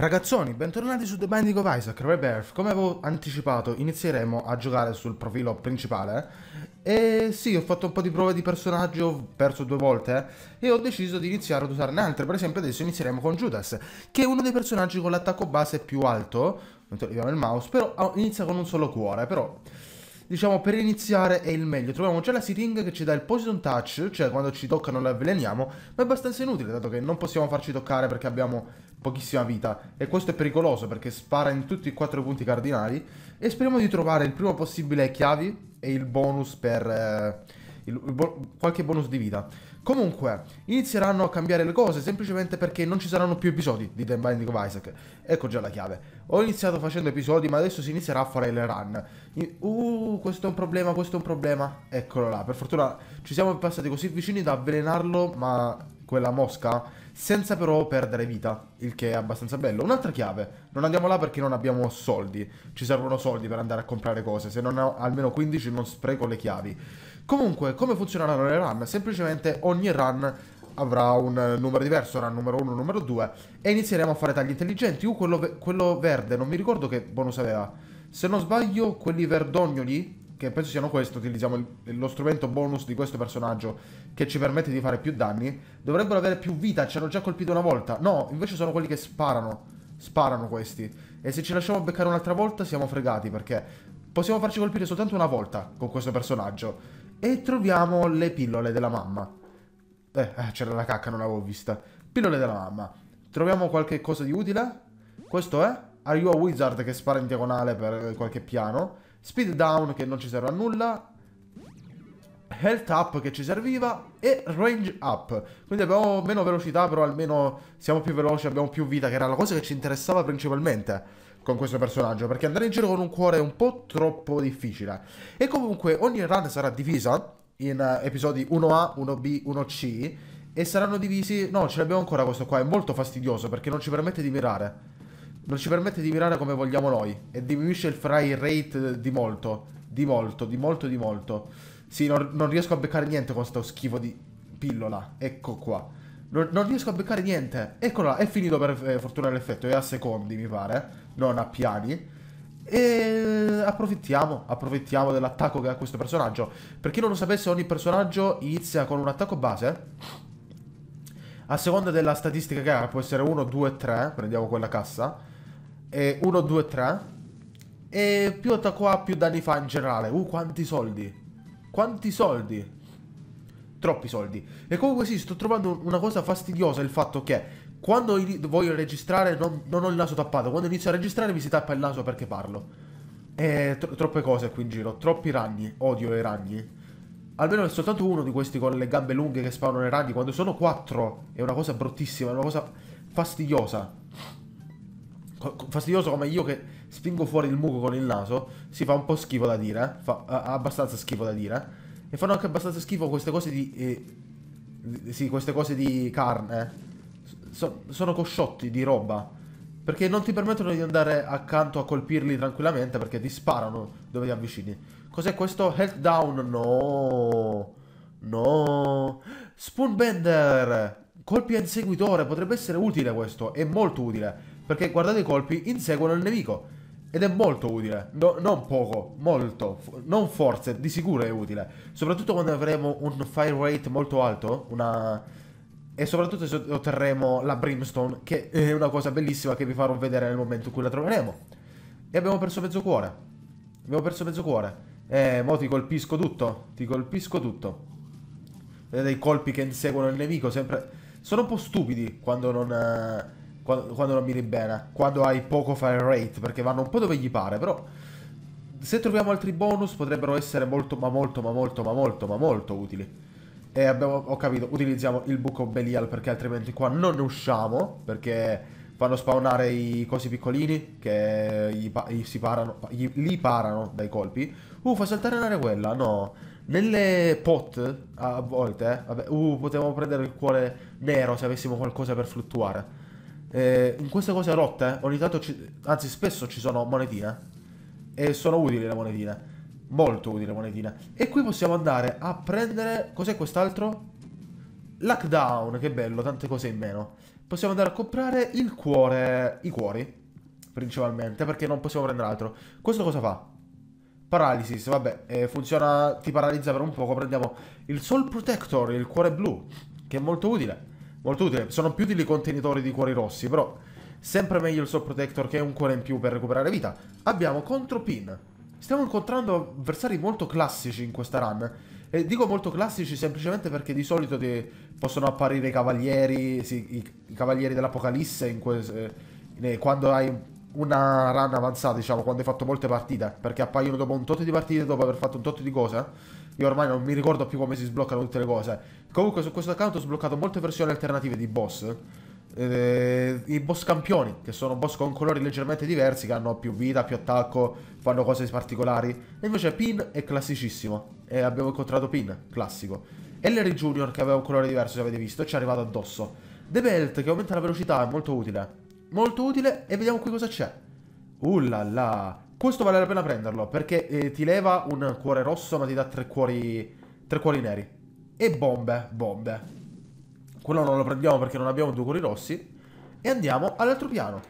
Ragazzoni, bentornati su The Binding of Isaac Rebirth. Come avevo anticipato, inizieremo a giocare sul profilo principale. E sì, ho fatto un po' di prove di personaggio, ho perso due volte, eh, e ho deciso di iniziare ad usarne altre. Per esempio adesso inizieremo con Judas, che è uno dei personaggi con l'attacco base più alto. Non togliamo il mouse, però ah, inizia con un solo cuore, però... Diciamo, per iniziare è il meglio. Troviamo già la Siring che ci dà il Poison Touch, cioè quando ci toccano la avveleniamo, ma è abbastanza inutile, dato che non possiamo farci toccare perché abbiamo pochissima vita e questo è pericoloso perché spara in tutti e quattro i punti cardinali e speriamo di trovare il primo possibile chiavi e il bonus per eh, il, il bo qualche bonus di vita. Comunque, inizieranno a cambiare le cose semplicemente perché non ci saranno più episodi di The Binding of Isaac. Ecco già la chiave. Ho iniziato facendo episodi, ma adesso si inizierà a fare le run. Uh, questo è un problema, questo è un problema. Eccolo là, per fortuna ci siamo passati così vicini da avvelenarlo, ma quella mosca senza però perdere vita, il che è abbastanza bello. Un'altra chiave, non andiamo là perché non abbiamo soldi, ci servono soldi per andare a comprare cose, se non ho almeno 15 non spreco le chiavi. Comunque, come funzioneranno le run? Semplicemente ogni run avrà un numero diverso, run numero 1, numero 2, e inizieremo a fare tagli intelligenti. Uh, quello, ve quello verde, non mi ricordo che bonus aveva. Se non sbaglio, quelli verdognoli che penso siano questi, utilizziamo il, lo strumento bonus di questo personaggio che ci permette di fare più danni, dovrebbero avere più vita, ci hanno già colpito una volta. No, invece sono quelli che sparano, sparano questi. E se ci lasciamo beccare un'altra volta siamo fregati perché possiamo farci colpire soltanto una volta con questo personaggio. E troviamo le pillole della mamma. Eh, eh c'era la cacca, non l'avevo vista. Pillole della mamma. Troviamo qualche cosa di utile? Questo è? Are you a wizard che spara in diagonale per qualche piano? Speed down che non ci serve a nulla. Health up che ci serviva e range up. Quindi abbiamo meno velocità, però almeno siamo più veloci, abbiamo più vita, che era la cosa che ci interessava principalmente con questo personaggio, perché andare in giro con un cuore è un po' troppo difficile. E comunque ogni run sarà divisa in eh, episodi 1A, 1B, 1C e saranno divisi... No, ce l'abbiamo ancora questo qua, è molto fastidioso perché non ci permette di mirare non ci permette di mirare come vogliamo noi e diminuisce il fry rate di molto, di molto, di molto, di molto. Sì, non, non riesco a beccare niente con sto schifo di pillola, ecco qua. Non, non riesco a beccare niente, Eccola, là, è finito per eh, fortuna l'effetto, è a secondi mi pare, non a piani. E eh, approfittiamo, approfittiamo dell'attacco che ha questo personaggio. Per chi non lo sapesse, ogni personaggio inizia con un attacco base. A seconda della statistica che ha, può essere 1, 2, 3, prendiamo quella cassa e 1, 2, 3 e più attacco A più danni fa in generale uh quanti soldi quanti soldi troppi soldi e comunque sì sto trovando una cosa fastidiosa il fatto che quando voglio registrare non, non ho il naso tappato quando inizio a registrare mi si tappa il naso perché parlo e tro troppe cose qui in giro troppi ragni odio i ragni Almeno è soltanto uno di questi con le gambe lunghe che spawnano i ragni. Quando sono quattro è una cosa bruttissima, è una cosa fastidiosa fastidioso come io che spingo fuori il muco con il naso, si fa un po' schifo da dire, eh? fa a, abbastanza schifo da dire, eh. e fanno anche abbastanza schifo queste cose di... Eh, di sì, queste cose di carne. Eh. So, sono cosciotti di roba. Perché non ti permettono di andare accanto a colpirli tranquillamente perché ti sparano dove ti avvicini. Cos'è questo? Health down? No. No. Spoonbender. Colpi a inseguitore Potrebbe essere utile questo. È molto utile. Perché guardate i colpi, inseguono il nemico. Ed è molto utile, no, non poco, molto, non forse, di sicuro è utile. Soprattutto quando avremo un fire rate molto alto, una... e soprattutto se otterremo la brimstone, che è una cosa bellissima che vi farò vedere nel momento in cui la troveremo. E abbiamo perso mezzo cuore. Abbiamo perso mezzo cuore. Eh, mo ti colpisco tutto, ti colpisco tutto. Vedete i colpi che inseguono il nemico, sempre... Sono un po' stupidi quando non... Eh quando, quando non miri bene, quando hai poco fire rate, perché vanno un po' dove gli pare, però se troviamo altri bonus potrebbero essere molto ma molto ma molto ma molto ma molto utili. E abbiamo, ho capito, utilizziamo il buco Belial perché altrimenti qua non ne usciamo, perché fanno spawnare i cosi piccolini che gli, gli si parano, gli, li parano dai colpi. Uh, fa saltare in quella, no. Nelle pot, a volte, eh, vabbè, uh, potevamo prendere il cuore nero se avessimo qualcosa per fluttuare. Eh, in queste cose rotte, eh, ogni tanto, ci, anzi spesso ci sono monetine. Eh, e sono utili le monetine. Molto utili le monetine. E qui possiamo andare a prendere... Cos'è quest'altro? Lockdown, che bello, tante cose in meno. Possiamo andare a comprare il cuore... I cuori, principalmente, perché non possiamo prendere altro. Questo cosa fa? Paralysis, vabbè, eh, funziona, ti paralizza per un poco. Prendiamo il Soul Protector, il cuore blu, che è molto utile. Molto utile. Sono più utili i contenitori di cuori rossi, però sempre meglio il Soul Protector che è un cuore in più per recuperare vita. Abbiamo Contropin. Stiamo incontrando avversari molto classici in questa run. E dico molto classici semplicemente perché di solito possono apparire i cavalieri, sì, i, i, cavalieri dell'Apocalisse eh, quando hai una run avanzata, diciamo, quando hai fatto molte partite, perché appaiono dopo un tot di partite, dopo aver fatto un tot di cose. Eh. Io ormai non mi ricordo più come si sbloccano tutte le cose. Comunque su questo account ho sbloccato molte versioni alternative di boss. Eh, I boss campioni, che sono boss con colori leggermente diversi, che hanno più vita, più attacco, fanno cose particolari. E invece Pin è classicissimo. E abbiamo incontrato Pin, classico. Ellery Junior che aveva un colore diverso, se avete visto, ci è arrivato addosso. The Belt che aumenta la velocità, è molto utile. Molto utile e vediamo qui cosa c'è. Uh Questo vale la pena prenderlo perché eh, ti leva un cuore rosso ma ti dà tre cuori, tre cuori neri. E bombe, bombe. Quello non lo prendiamo perché non abbiamo due cuori rossi. E andiamo all'altro piano.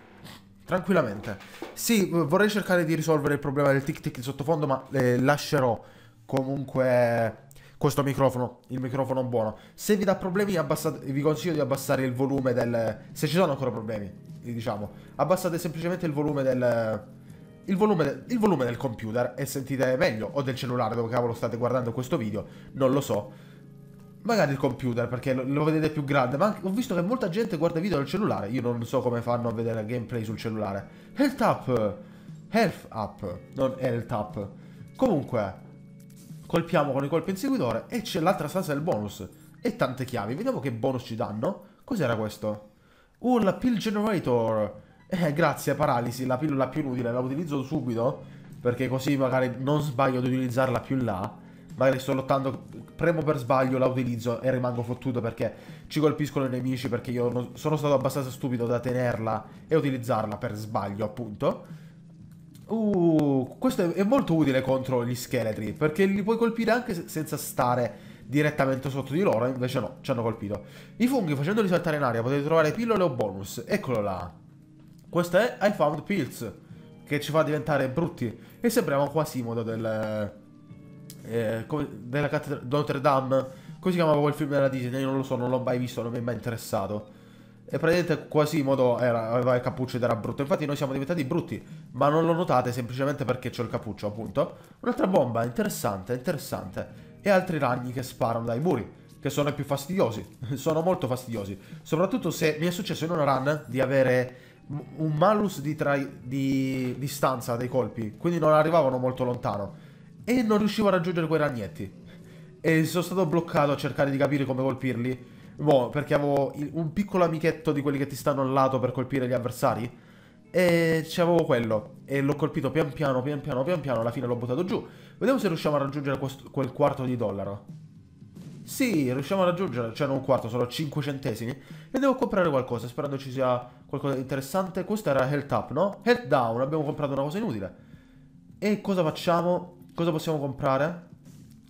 Tranquillamente. Sì, vorrei cercare di risolvere il problema del tic tic di sottofondo, ma eh, lascerò comunque questo microfono, il microfono buono. Se vi dà problemi, vi consiglio di abbassare il volume del... Se ci sono ancora problemi, eh, diciamo, abbassate semplicemente il volume del... Il volume, il volume del computer e sentite meglio, o del cellulare dove cavolo state guardando questo video, non lo so magari il computer perché lo, lo vedete più grande, ma anche, ho visto che molta gente guarda video dal cellulare, io non so come fanno a vedere gameplay sul cellulare. Health up, health up, non health up. Comunque, colpiamo con i colpi inseguitore e c'è l'altra stanza del bonus e tante chiavi. Vediamo che bonus ci danno. Cos'era questo? Uh, la pill generator. Eh, grazie, paralisi, la pillola più inutile la utilizzo subito perché così magari non sbaglio di utilizzarla più là magari sto lottando, premo per sbaglio, la utilizzo e rimango fottuto perché ci colpiscono i nemici perché io non, sono stato abbastanza stupido da tenerla e utilizzarla per sbaglio appunto. Uh, questo è molto utile contro gli scheletri perché li puoi colpire anche senza stare direttamente sotto di loro, invece no, ci hanno colpito. I funghi facendoli saltare in aria potete trovare pillole o bonus, eccolo là. Questo è I Found Pills, che ci fa diventare brutti e sembriamo quasi modo del eh, della cattedra Notre Dame. Come si chiamava quel film della Disney? Non lo so, non l'ho mai visto, non mi è mai interessato. E praticamente Quasimodo era, aveva il cappuccio ed era brutto. Infatti noi siamo diventati brutti, ma non lo notate semplicemente perché c'ho il cappuccio, appunto. Un'altra bomba, interessante, interessante. E altri ragni che sparano dai muri, che sono i più fastidiosi. sono molto fastidiosi. Soprattutto se mi è successo in una run di avere un malus di, tra... di distanza dei colpi, quindi non arrivavano molto lontano e non riuscivo a raggiungere quei ragnetti. E sono stato bloccato a cercare di capire come colpirli. Boh, perché avevo un piccolo amichetto di quelli che ti stanno al lato per colpire gli avversari. E c'avevo quello. E l'ho colpito pian piano, pian piano, pian piano. Alla fine l'ho buttato giù. Vediamo se riusciamo a raggiungere quel quarto di dollaro. Sì, riusciamo a raggiungere. Cioè, non un quarto, solo 5 centesimi. E devo comprare qualcosa, sperando ci sia qualcosa di interessante. Questo era Health Up, no? Health Down, abbiamo comprato una cosa inutile. E cosa facciamo? Cosa possiamo comprare?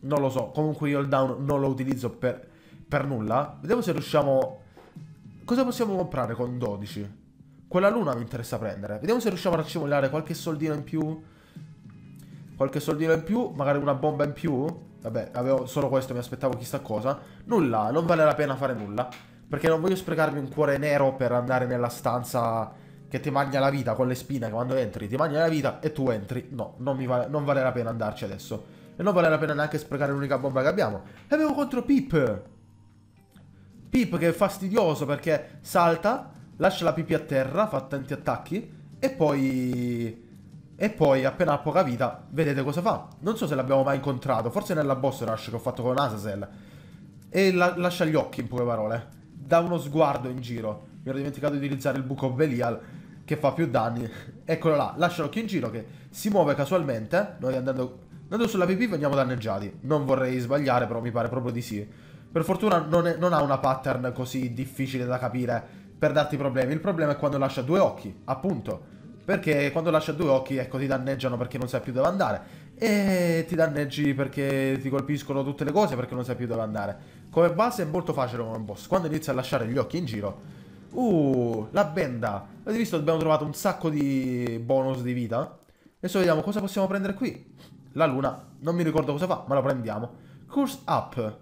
Non lo so, comunque io il down non lo utilizzo per, per nulla. Vediamo se riusciamo... Cosa possiamo comprare con 12? Quella luna mi interessa prendere. Vediamo se riusciamo a raccimolare qualche soldino in più. Qualche soldino in più, magari una bomba in più. Vabbè, avevo solo questo, mi aspettavo chissà cosa. Nulla, non vale la pena fare nulla. Perché non voglio sprecarmi un cuore nero per andare nella stanza che ti mangia la vita con le spine quando entri, ti mangia la vita e tu entri. No, non, va non vale la pena andarci adesso. E non vale la pena neanche sprecare l'unica bomba che abbiamo. E abbiamo contro Pip. Pip che è fastidioso perché salta, lascia la pipì a terra, fa tanti attacchi e poi... E poi, appena ha poca vita, vedete cosa fa. Non so se l'abbiamo mai incontrato, forse nella boss rush che ho fatto con Asasel. E la lascia gli occhi, in poche parole. Dà uno sguardo in giro. Mi ero dimenticato di utilizzare il buco Belial che fa più danni. Eccolo là, lascia l'occhio in giro che si muove casualmente. Noi andando, andando sulla pipì veniamo danneggiati. Non vorrei sbagliare, però mi pare proprio di sì. Per fortuna non, è, non ha una pattern così difficile da capire per darti problemi. Il problema è quando lascia due occhi, appunto. Perché quando lascia due occhi, ecco, ti danneggiano perché non sai più dove andare. E ti danneggi perché ti colpiscono tutte le cose perché non sai più dove andare. Come base è molto facile come boss. Quando inizia a lasciare gli occhi in giro Uh, la benda. Avete visto? Abbiamo trovato un sacco di bonus di vita. Adesso vediamo cosa possiamo prendere qui. La luna. Non mi ricordo cosa fa, ma la prendiamo. Curse up.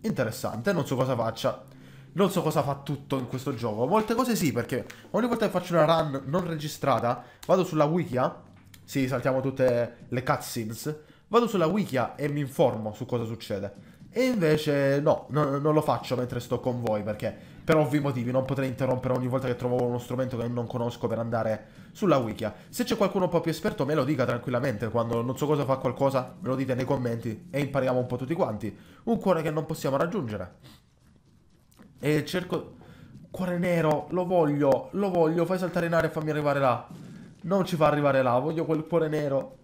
Interessante, non so cosa faccia. Non so cosa fa tutto in questo gioco. Molte cose sì, perché ogni volta che faccio una run non registrata, vado sulla wikia. Sì, saltiamo tutte le cutscenes. Vado sulla wikia e mi informo su cosa succede. E invece no, no non lo faccio mentre sto con voi, perché per ovvi motivi non potrei interrompere ogni volta che trovo uno strumento che non conosco per andare sulla wikia. Se c'è qualcuno un po' più esperto me lo dica tranquillamente, quando non so cosa fa qualcosa me lo dite nei commenti e impariamo un po' tutti quanti. Un cuore che non possiamo raggiungere. E cerco... Cuore nero, lo voglio, lo voglio, fai saltare in aria e fammi arrivare là. Non ci fa arrivare là, voglio quel cuore nero.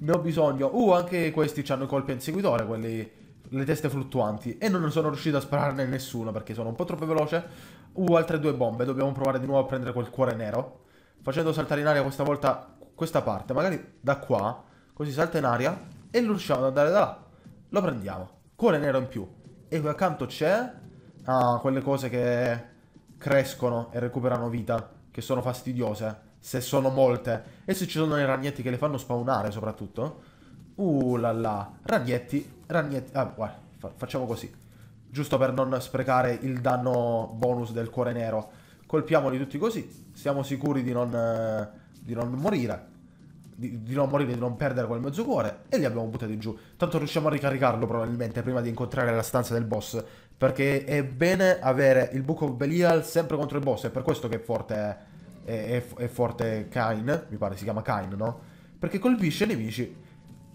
Ne ho bisogno. Uh, anche questi hanno i colpi a inseguitore, quelli le teste fluttuanti e non sono riuscito a spararne nessuno perché sono un po' troppo veloce. Uh, altre due bombe, dobbiamo provare di nuovo a prendere quel cuore nero. Facendo saltare in aria questa volta questa parte, magari da qua, così salta in aria e lo riusciamo ad andare da là. Lo prendiamo. Cuore nero in più. E qui accanto c'è... Ah, quelle cose che crescono e recuperano vita, che sono fastidiose, se sono molte. E se ci sono i ragnetti che le fanno spawnare soprattutto. Uh là là, ragnetti Ragnetti... Ah, guarda, facciamo così. Giusto per non sprecare il danno bonus del cuore nero. Colpiamoli tutti così. Siamo sicuri di non, eh, di non morire. Di, di, non morire, di non perdere quel mezzo cuore. E li abbiamo buttati giù. Tanto riusciamo a ricaricarlo probabilmente prima di incontrare la stanza del boss. Perché è bene avere il Book of Belial sempre contro il boss. È per questo che è forte... È, è, è forte Kain. Mi pare si chiama Kain, no? Perché colpisce i nemici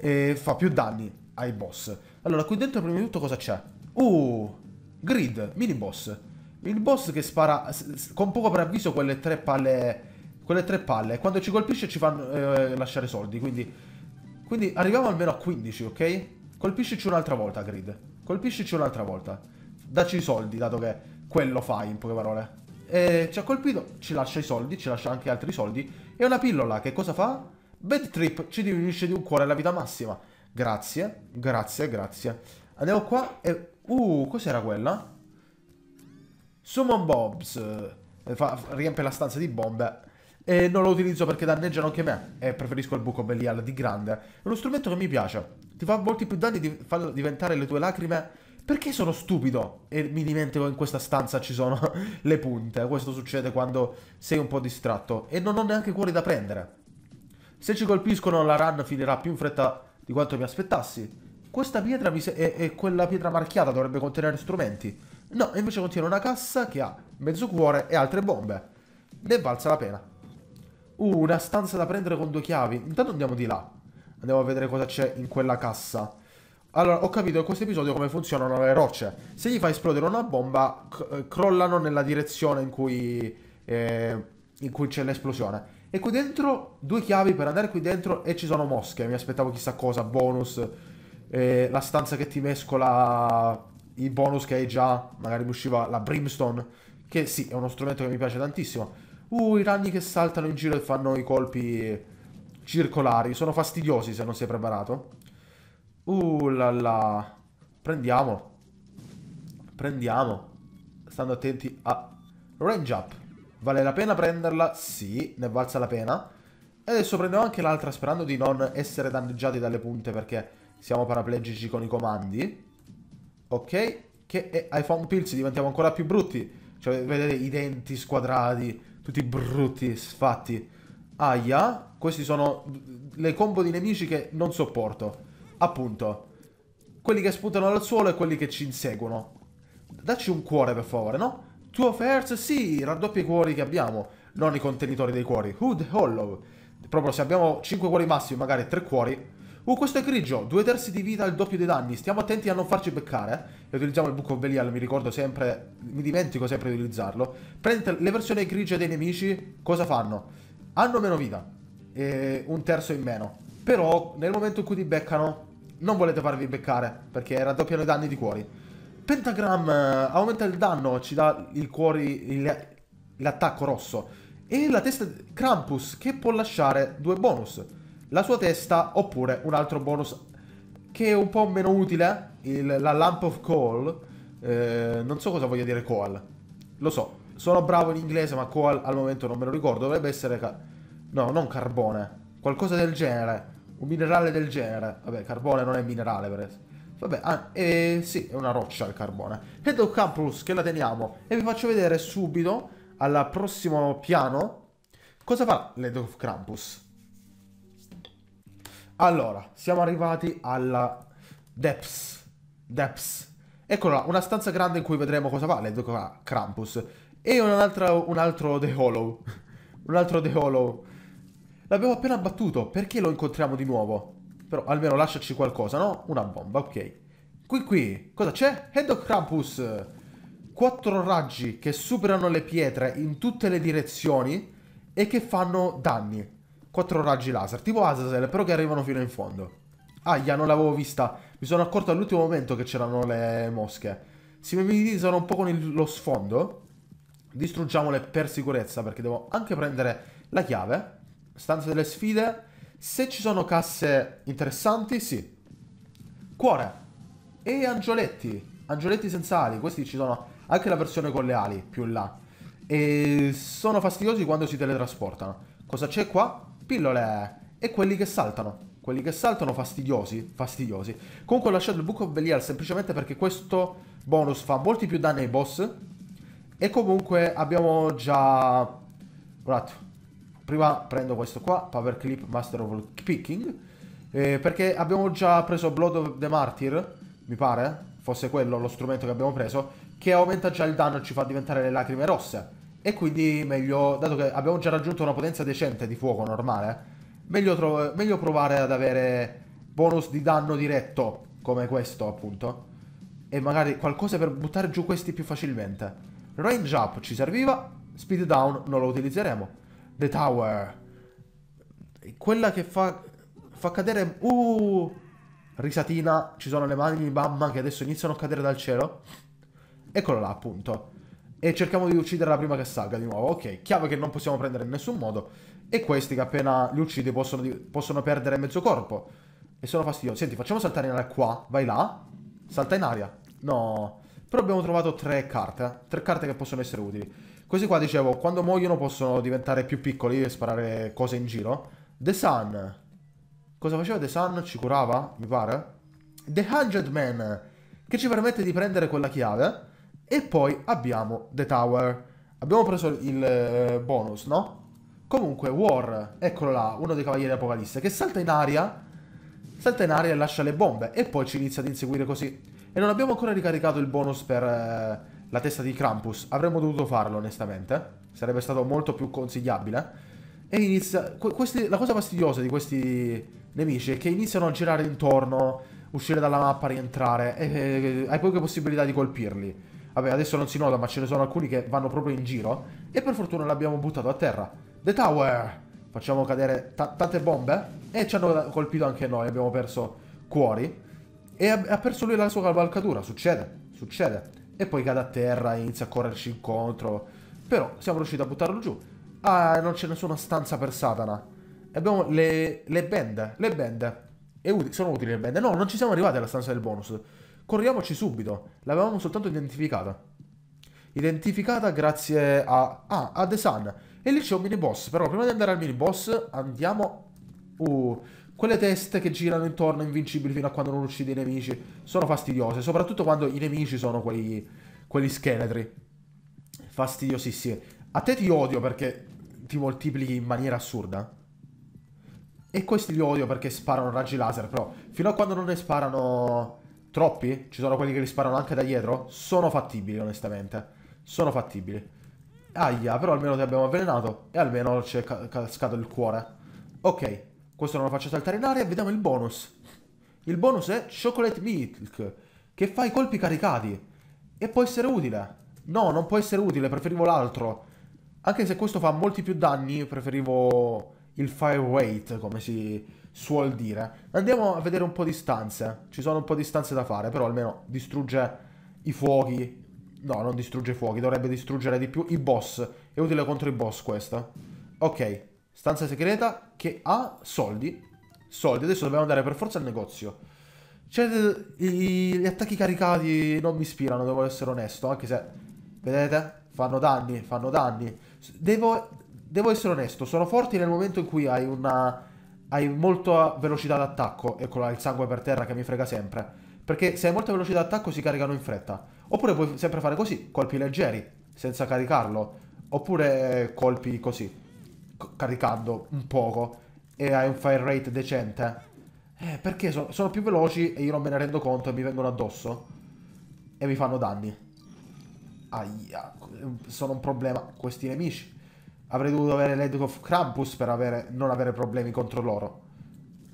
e fa più danni ai boss. Allora, qui dentro prima di tutto cosa c'è? Uh, grid, mini boss. Il boss che spara con poco preavviso quelle tre palle... Quelle tre palle. Quando ci colpisce ci fanno eh, lasciare soldi, quindi... Quindi arriviamo almeno a 15, ok? Colpiscici un'altra volta, Grid. Colpiscici un'altra volta. Dacci i soldi, dato che quello fai, in poche parole. E ci ha colpito, ci lascia i soldi, ci lascia anche altri soldi. E una pillola che cosa fa? Bad Trip ci diminuisce di un cuore la vita massima. Grazie, grazie, grazie. Andiamo qua e... Uh, cos'era quella? Summon Bobs. Eh, fa, riempie la stanza di bombe. E non lo utilizzo perché danneggiano anche me. E preferisco il buco belial di grande. È uno strumento che mi piace. Ti fa molti più danni di farlo diventare le tue lacrime. Perché sono stupido e mi dimentico che in questa stanza ci sono le punte? Questo succede quando sei un po' distratto. E non ho neanche cuori da prendere. Se ci colpiscono la run finirà più in fretta di quanto mi aspettassi. Questa pietra mi se- è, è quella pietra marchiata, dovrebbe contenere strumenti. No, invece contiene una cassa che ha mezzo cuore e altre bombe. Ne valsa la pena. Uh, una stanza da prendere con due chiavi. Intanto andiamo di là. Andiamo a vedere cosa c'è in quella cassa. Allora, ho capito in questo episodio come funzionano le rocce. Se gli fai esplodere una bomba, crollano nella direzione in cui... Eh, in cui c'è l'esplosione. E qui dentro due chiavi per andare qui dentro e ci sono mosche. Mi aspettavo chissà cosa, bonus. Eh, la stanza che ti mescola i bonus che hai già. Magari mi usciva la brimstone. Che sì, è uno strumento che mi piace tantissimo. Uh, i ragni che saltano in giro e fanno i colpi circolari. Sono fastidiosi se non sei preparato. Uh la la. Prendiamo. Prendiamo. Stando attenti a... Range up. Vale la pena prenderla? Sì, ne è valsa la pena. E adesso prendiamo anche l'altra sperando di non essere danneggiati dalle punte perché siamo paraplegici con i comandi. Ok, che iPhone Pills diventiamo ancora più brutti. Cioè, vedete i denti squadrati, tutti brutti, sfatti. Aia, questi sono le combo di nemici che non sopporto. Appunto, quelli che sputano dal suolo e quelli che ci inseguono. Dacci un cuore, per favore, no? Two of Earth, sì, raddoppia i cuori che abbiamo, non i contenitori dei cuori. Hood Hollow, proprio se abbiamo 5 cuori massimi, magari 3 cuori. Uh, questo è grigio, due terzi di vita al doppio dei danni, stiamo attenti a non farci beccare. E utilizziamo il Book of Belial, mi ricordo sempre, mi dimentico sempre di utilizzarlo. Prendete le versioni grigie dei nemici, cosa fanno? Hanno meno vita, e un terzo in meno. Però nel momento in cui ti beccano, non volete farvi beccare, perché raddoppiano i danni di cuori. Pentagram eh, aumenta il danno, ci dà il cuore, l'attacco rosso. E la testa di Krampus che può lasciare due bonus. La sua testa oppure un altro bonus che è un po' meno utile, il, la Lamp of Coal. Eh, non so cosa voglia dire Coal. Lo so, sono bravo in inglese ma Coal al momento non me lo ricordo. Dovrebbe essere... no, non carbone. Qualcosa del genere. Un minerale del genere. Vabbè, carbone non è minerale per esempio. Vabbè, ah, eh, sì, è una roccia il carbone. Head of Campus, che la teniamo. E vi faccio vedere subito, al prossimo piano, cosa fa l'Head of Campus. Allora, siamo arrivati alla Depths. Depths. Eccola, una stanza grande in cui vedremo cosa fa l'Head of Krampus. E un altro, un altro The Hollow. un altro The Hollow. L'abbiamo appena battuto, perché lo incontriamo di nuovo? Però almeno lasciaci qualcosa, no? Una bomba, ok. Qui qui, cosa c'è? Head of Krampus! Quattro raggi che superano le pietre in tutte le direzioni e che fanno danni. Quattro raggi laser, tipo Azazel, però che arrivano fino in fondo. Ahia, non l'avevo vista. Mi sono accorto all'ultimo momento che c'erano le mosche. Si mimetizzano un po' con il, lo sfondo. Distruggiamole per sicurezza, perché devo anche prendere la chiave. Stanza delle sfide. Se ci sono casse interessanti, sì. Cuore. E angioletti. Angioletti senza ali. Questi ci sono anche la versione con le ali, più in là. E sono fastidiosi quando si teletrasportano. Cosa c'è qua? Pillole. E quelli che saltano. Quelli che saltano fastidiosi. Fastidiosi. Comunque ho lasciato il Book of Belial semplicemente perché questo bonus fa molti più danni ai boss. E comunque abbiamo già... Un attimo prima prendo questo qua, Power Clip Master of Picking, eh, perché abbiamo già preso Blood of the Martyr, mi pare, fosse quello lo strumento che abbiamo preso, che aumenta già il danno e ci fa diventare le lacrime rosse. E quindi meglio, dato che abbiamo già raggiunto una potenza decente di fuoco normale, meglio, meglio provare ad avere bonus di danno diretto, come questo appunto, e magari qualcosa per buttare giù questi più facilmente. Range up ci serviva, speed down non lo utilizzeremo. The Tower. Quella che fa, fa cadere... Uh! Risatina, ci sono le mani di mamma che adesso iniziano a cadere dal cielo. Eccolo là, appunto. E cerchiamo di ucciderla prima che salga di nuovo. Ok, chiave che non possiamo prendere in nessun modo. E questi che appena li uccidi possono, possono perdere mezzo corpo. E sono fastidiosi. Senti, facciamo saltare in aria qua. Vai là. Salta in aria. No. Però abbiamo trovato tre carte. Eh. Tre carte che possono essere utili. Questi qua, dicevo, quando muoiono possono diventare più piccoli e sparare cose in giro. The Sun. Cosa faceva The Sun? Ci curava, mi pare. The Hundred Man, che ci permette di prendere quella chiave. E poi abbiamo The Tower. Abbiamo preso il eh, bonus, no? Comunque, War, eccolo là, uno dei cavalieri apocalisse, che salta in aria, salta in aria e lascia le bombe, e poi ci inizia ad inseguire così. E non abbiamo ancora ricaricato il bonus per... Eh, la testa di Krampus. Avremmo dovuto farlo, onestamente. Sarebbe stato molto più consigliabile. E inizia... questi... La cosa fastidiosa di questi nemici è che iniziano a girare intorno, uscire dalla mappa, rientrare. e hai poche possibilità di colpirli. Vabbè, adesso non si nota, ma ce ne sono alcuni che vanno proprio in giro. E per fortuna l'abbiamo buttato a terra. The Tower! Facciamo cadere tante bombe. E ci hanno colpito anche noi, abbiamo perso cuori. E ha, ha perso lui la sua cavalcatura, succede, succede e poi cade a terra e inizia a correrci incontro. Però siamo riusciti a buttarlo giù. Ah, non c'è nessuna stanza per Satana. Abbiamo le, le band, le band. Utile, sono utili le band. No, non ci siamo arrivati alla stanza del bonus. Corriamoci subito. L'avevamo soltanto identificata. Identificata grazie a... Ah, a The Sun. E lì c'è un mini boss. Però prima di andare al mini boss andiamo... Uh... Quelle teste che girano intorno invincibili fino a quando non uccidi i nemici sono fastidiose, soprattutto quando i nemici sono quelli, quelli scheletri. Fastidiosissimi. A te ti odio perché ti moltiplichi in maniera assurda. E questi li odio perché sparano raggi laser, però fino a quando non ne sparano troppi, ci sono quelli che li sparano anche da dietro, sono fattibili onestamente. Sono fattibili. Aia, però almeno ti abbiamo avvelenato e almeno ci è cascato il cuore. Ok, questo non lo faccio saltare in aria. Vediamo il bonus. Il bonus è Chocolate Milk, che fa i colpi caricati. E può essere utile. No, non può essere utile, preferivo l'altro. Anche se questo fa molti più danni, preferivo il fire rate, come si suol dire. Andiamo a vedere un po' di stanze. Ci sono un po' di stanze da fare, però almeno distrugge i fuochi. No, non distrugge i fuochi, dovrebbe distruggere di più i boss. È utile contro i boss questo. Ok. Stanza segreta che ha soldi. Soldi, adesso dobbiamo andare per forza al negozio. Cioè, gli attacchi caricati non mi ispirano, devo essere onesto, anche se, vedete, fanno danni, fanno danni. Devo, devo essere onesto, sono forti nel momento in cui hai una... hai molta velocità d'attacco. Eccolo là, il sangue per terra che mi frega sempre. Perché se hai molta velocità d'attacco si caricano in fretta. Oppure puoi sempre fare così, colpi leggeri, senza caricarlo. Oppure colpi così caricando un poco e hai un fire rate decente, eh, perché so sono più veloci e io non me ne rendo conto e mi vengono addosso e mi fanno danni. Aia, sono un problema questi nemici. Avrei dovuto avere l'Edic of Krampus per avere, non avere problemi contro loro.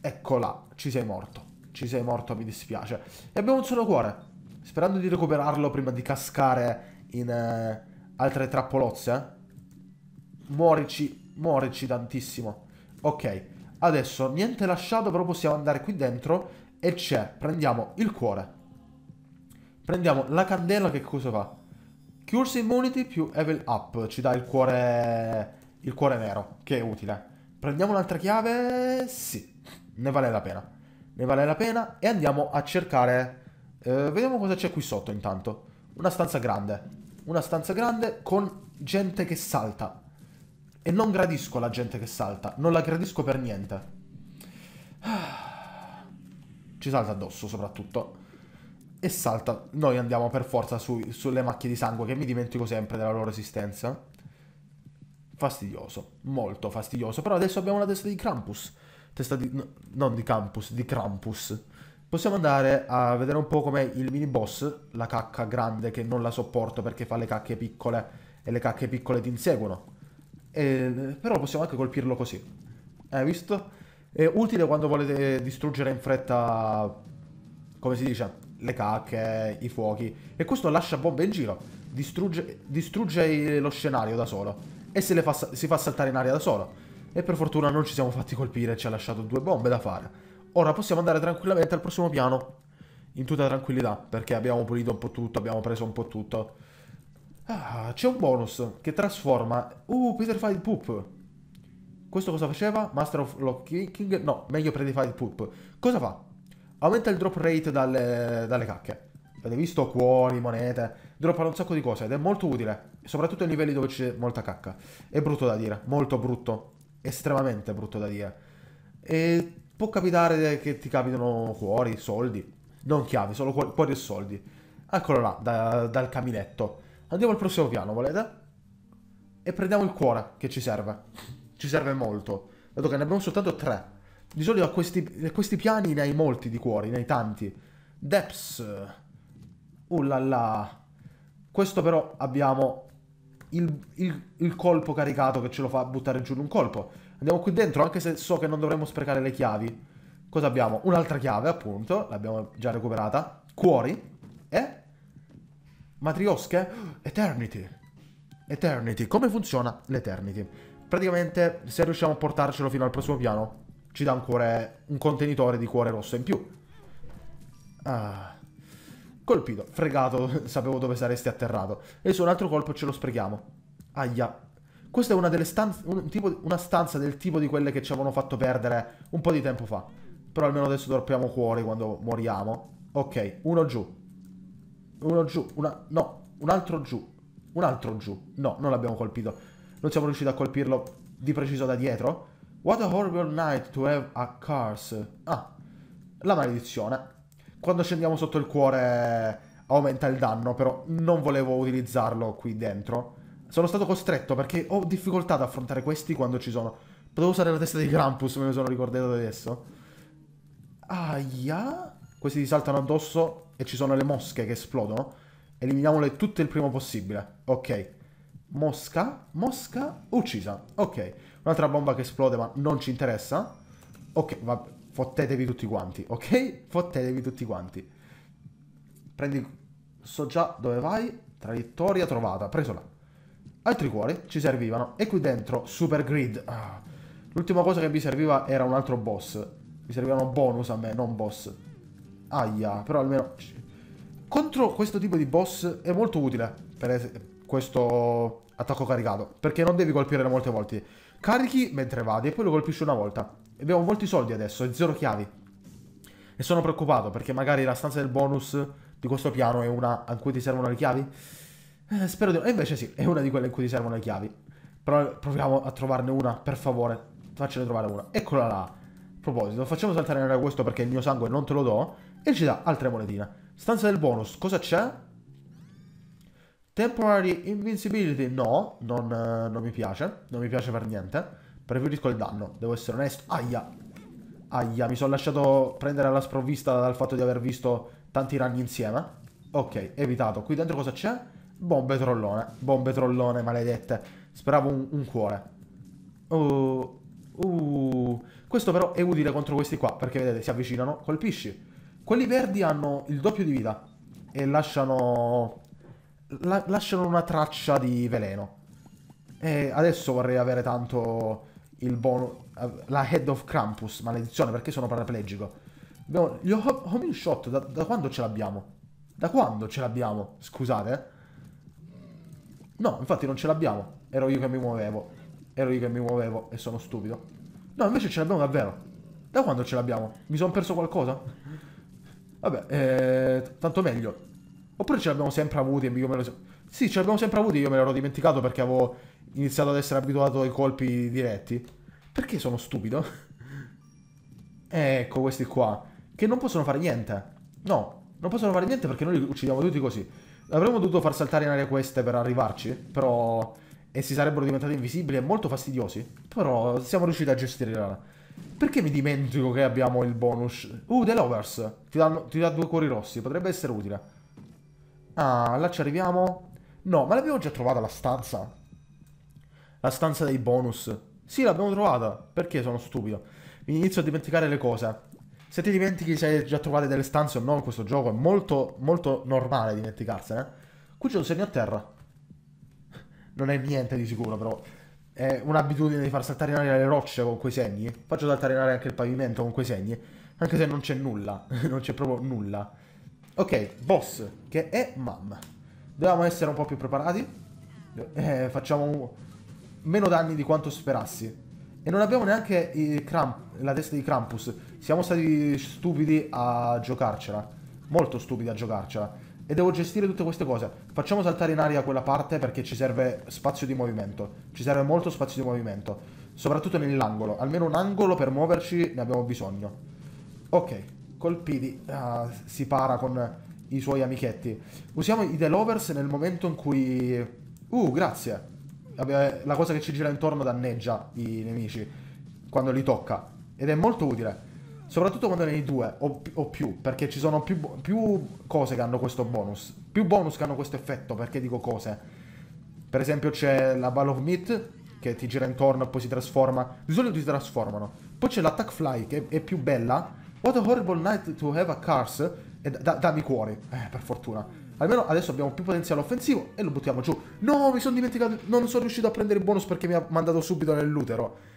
Eccola, ci sei morto. Ci sei morto, mi dispiace. E abbiamo un solo cuore. Sperando di recuperarlo prima di cascare in eh, altre trappolozze. Eh. Muorici muoverci tantissimo. Ok, adesso niente lasciato, però possiamo andare qui dentro e c'è, prendiamo il cuore. Prendiamo la candela che cosa fa? Cures Immunity più Evil Up, ci dà il cuore, il cuore nero, che è utile. Prendiamo un'altra chiave, sì, ne vale la pena. Ne vale la pena e andiamo a cercare, eh, vediamo cosa c'è qui sotto intanto. Una stanza grande, una stanza grande con gente che salta. E non gradisco la gente che salta, non la gradisco per niente. Ci salta addosso soprattutto. E salta, noi andiamo per forza su, sulle macchie di sangue che mi dimentico sempre della loro esistenza. Fastidioso, molto fastidioso. Però adesso abbiamo la testa di Krampus. Testa di... No, non di Krampus, di Krampus. Possiamo andare a vedere un po' com'è il mini boss, la cacca grande che non la sopporto perché fa le cacche piccole e le cacche piccole ti inseguono. Eh, però possiamo anche colpirlo così. Hai eh, visto? È utile quando volete distruggere in fretta, come si dice, le cacche, i fuochi. E questo lascia bombe in giro. Distrugge, distrugge lo scenario da solo. E se le fa, si fa saltare in aria da solo. E per fortuna non ci siamo fatti colpire, ci ha lasciato due bombe da fare. Ora possiamo andare tranquillamente al prossimo piano. In tutta tranquillità, perché abbiamo pulito un po' tutto, abbiamo preso un po' tutto. Ah, c'è un bonus che trasforma... Uh, Petrified Poop. Questo cosa faceva? Master of Locking? No, meglio Petrified Poop. Cosa fa? Aumenta il drop rate dalle, dalle cacche. Avete visto? Cuori, monete. Droppano un sacco di cose ed è molto utile. Soprattutto ai livelli dove c'è molta cacca. È brutto da dire. Molto brutto. Estremamente brutto da dire. E può capitare che ti capitano cuori, soldi. Non chiavi, solo cuori e soldi. Eccolo là, da, dal caminetto. Andiamo al prossimo piano, volete? E prendiamo il cuore, che ci serve. Ci serve molto. Dato che ne abbiamo soltanto tre. Di solito a questi, a questi piani ne hai molti di cuori, ne hai tanti. Deps. Uh la Questo però abbiamo il, il, il, colpo caricato che ce lo fa buttare giù in un colpo. Andiamo qui dentro, anche se so che non dovremmo sprecare le chiavi. Cosa abbiamo? Un'altra chiave, appunto. L'abbiamo già recuperata. Cuori. Matriosche? Eternity. Eternity. Come funziona l'Eternity? Praticamente, se riusciamo a portarcelo fino al prossimo piano, ci dà ancora un contenitore di cuore rosso in più. Ah... Colpito, fregato, sapevo dove saresti atterrato. E su un altro colpo ce lo sprechiamo. Aia. Questa è una delle stanze, un tipo, una stanza del tipo di quelle che ci avevano fatto perdere un po' di tempo fa. Però almeno adesso droppiamo cuori quando moriamo. Ok, uno giù. Uno giù, una... no, un altro giù. Un altro giù. No, non l'abbiamo colpito. Non siamo riusciti a colpirlo di preciso da dietro. What a horrible night to have a curse. Ah, la maledizione. Quando scendiamo sotto il cuore aumenta il danno, però non volevo utilizzarlo qui dentro. Sono stato costretto perché ho difficoltà ad affrontare questi quando ci sono. Potevo usare la testa di Grampus, me ne sono ricordato adesso. Aia. Questi ti saltano addosso e ci sono le mosche che esplodono. Eliminiamole tutte il primo possibile. Ok. Mosca, mosca, uccisa. Ok. Un'altra bomba che esplode ma non ci interessa. Ok, vabbè. Fottetevi tutti quanti, ok? Fottetevi tutti quanti. Prendi... So già dove vai. Traiettoria trovata. Presola. Altri cuori ci servivano. E qui dentro, super grid. Ah. L'ultima cosa che mi serviva era un altro boss. Mi servivano bonus a me, non boss. Aia, però almeno... Contro questo tipo di boss è molto utile per questo attacco caricato, perché non devi colpire molte volte. Carichi mentre vadi e poi lo colpisci una volta. Abbiamo molti soldi adesso e zero chiavi. E sono preoccupato perché magari la stanza del bonus di questo piano è una in cui ti servono le chiavi. Eh, spero di... E invece sì, è una di quelle in cui ti servono le chiavi. Però proviamo a trovarne una, per favore. Faccene trovare una. Eccola là. A proposito, facciamo saltare in aria questo perché il mio sangue non te lo do. E ci dà altre monetine. Stanza del bonus, cosa c'è? Temporary invincibility, no, non, eh, non mi piace, non mi piace per niente. Preferisco il danno, devo essere onesto. Aia, aia, mi sono lasciato prendere alla sprovvista dal fatto di aver visto tanti ragni insieme. Ok, evitato. Qui dentro cosa c'è? Bombe trollone, bombe trollone, maledette. Speravo un, un cuore. Uh, uh. Questo però è utile contro questi qua, perché vedete, si avvicinano, colpisci quelli verdi hanno il doppio di vita e lasciano, la, lasciano una traccia di veleno. E adesso vorrei avere tanto il bonus, eh, la head of Krampus, maledizione, perché sono paraplegico. Abbiamo gli homing shot, da, da quando ce l'abbiamo? Da quando ce l'abbiamo? Scusate. No, infatti non ce l'abbiamo. Ero io che mi muovevo. Ero io che mi muovevo e sono stupido. No, invece ce l'abbiamo davvero. Da quando ce l'abbiamo? Mi sono perso qualcosa? Vabbè, eh, tanto meglio. Oppure ce l'abbiamo sempre avuti e io me lo... Sì, ce l'abbiamo sempre avuti, io me l'ero dimenticato perché avevo iniziato ad essere abituato ai colpi diretti. Perché sono stupido? Eh, ecco, questi qua. Che non possono fare niente. No, non possono fare niente perché noi li uccidiamo tutti così. Avremmo dovuto far saltare in aria queste per arrivarci, però... E si sarebbero diventati invisibili e molto fastidiosi. Però siamo riusciti a gestire la perché mi dimentico che abbiamo il bonus? Uh, The Lovers. Ti, danno, ti dà due cuori rossi. Potrebbe essere utile. Ah, là ci arriviamo. No, ma l'abbiamo già trovata la stanza. La stanza dei bonus. Sì, l'abbiamo trovata. Perché sono stupido? Mi inizio a dimenticare le cose. Se ti dimentichi se hai già trovato delle stanze o no in questo gioco, è molto, molto normale dimenticarsene. Qui eh. c'è un segno a terra. Non è niente di sicuro, però eh, un'abitudine di far saltare in aria le rocce con quei segni. Faccio saltare in aria anche il pavimento con quei segni. Anche se non c'è nulla. non c'è proprio nulla. Ok, boss, che è mamma. Dobbiamo essere un po' più preparati. Eh, facciamo meno danni di quanto sperassi. E non abbiamo neanche Kramp, la testa di Krampus. Siamo stati stupidi a giocarcela. Molto stupidi a giocarcela e devo gestire tutte queste cose. Facciamo saltare in aria quella parte perché ci serve spazio di movimento. Ci serve molto spazio di movimento. Soprattutto nell'angolo. Almeno un angolo per muoverci ne abbiamo bisogno. Ok, colpiti. Uh, ah, si para con i suoi amichetti. Usiamo i delovers nel momento in cui... Uh, grazie. La cosa che ci gira intorno danneggia i nemici quando li tocca. Ed è molto utile. Soprattutto quando ne hai due o, o più, perché ci sono più, più, cose che hanno questo bonus. Più bonus che hanno questo effetto, perché dico cose. Per esempio c'è la Ball of Meat, che ti gira intorno e poi si trasforma. Di solito si trasformano. Poi c'è l'Attack Fly, che è più bella. What a horrible night to have a cars. E da, dammi cuori, eh, per fortuna. Almeno adesso abbiamo più potenziale offensivo e lo buttiamo giù. No, mi sono dimenticato, non sono riuscito a prendere il bonus perché mi ha mandato subito nell'utero.